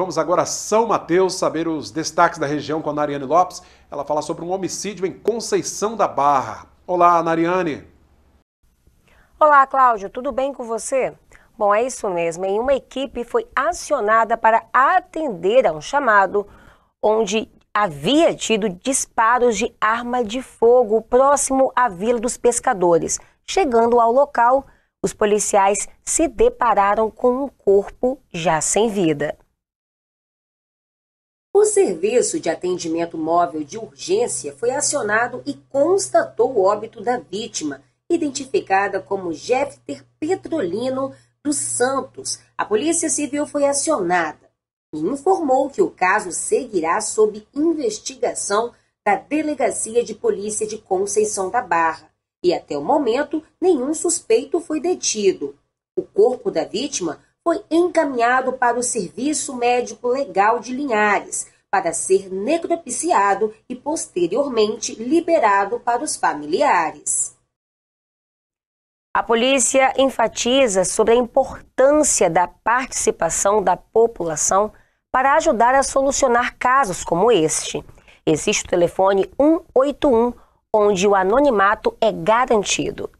Vamos agora a São Mateus saber os destaques da região com a Nariane Lopes. Ela fala sobre um homicídio em Conceição da Barra. Olá, Nariane. Olá, Cláudio. Tudo bem com você? Bom, é isso mesmo. Em uma equipe foi acionada para atender a um chamado onde havia tido disparos de arma de fogo próximo à Vila dos Pescadores. Chegando ao local, os policiais se depararam com um corpo já sem vida. O Serviço de Atendimento Móvel de Urgência foi acionado e constatou o óbito da vítima, identificada como Jefter Petrolino dos Santos. A Polícia Civil foi acionada e informou que o caso seguirá sob investigação da Delegacia de Polícia de Conceição da Barra. E até o momento, nenhum suspeito foi detido. O corpo da vítima foi encaminhado para o Serviço Médico Legal de Linhares, para ser necropsiado e posteriormente liberado para os familiares. A polícia enfatiza sobre a importância da participação da população para ajudar a solucionar casos como este. Existe o telefone 181, onde o anonimato é garantido.